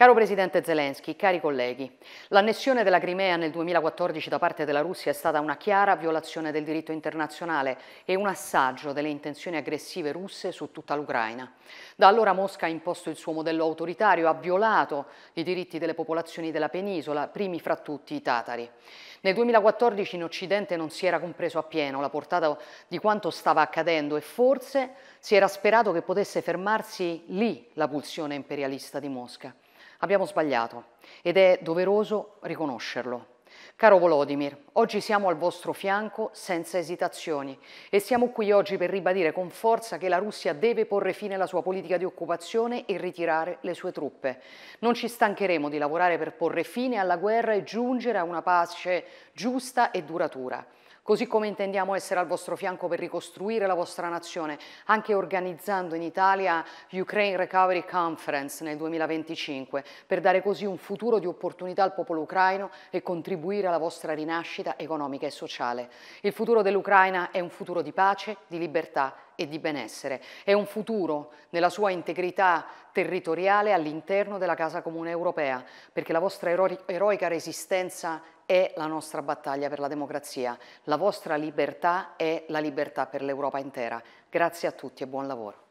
Caro Presidente Zelensky, cari colleghi, l'annessione della Crimea nel 2014 da parte della Russia è stata una chiara violazione del diritto internazionale e un assaggio delle intenzioni aggressive russe su tutta l'Ucraina. Da allora Mosca ha imposto il suo modello autoritario, ha violato i diritti delle popolazioni della penisola, primi fra tutti i tatari. Nel 2014 in Occidente non si era compreso appieno la portata di quanto stava accadendo e forse si era sperato che potesse fermarsi lì la pulsione imperialista di Mosca. Abbiamo sbagliato ed è doveroso riconoscerlo. Caro Volodymyr, oggi siamo al vostro fianco senza esitazioni e siamo qui oggi per ribadire con forza che la Russia deve porre fine alla sua politica di occupazione e ritirare le sue truppe. Non ci stancheremo di lavorare per porre fine alla guerra e giungere a una pace giusta e duratura così come intendiamo essere al vostro fianco per ricostruire la vostra nazione, anche organizzando in Italia Ukraine Recovery Conference nel 2025, per dare così un futuro di opportunità al popolo ucraino e contribuire alla vostra rinascita economica e sociale. Il futuro dell'Ucraina è un futuro di pace, di libertà e di benessere. È un futuro nella sua integrità territoriale all'interno della Casa Comune Europea, perché la vostra ero eroica resistenza è la nostra battaglia per la democrazia, la vostra libertà è la libertà per l'Europa intera. Grazie a tutti e buon lavoro.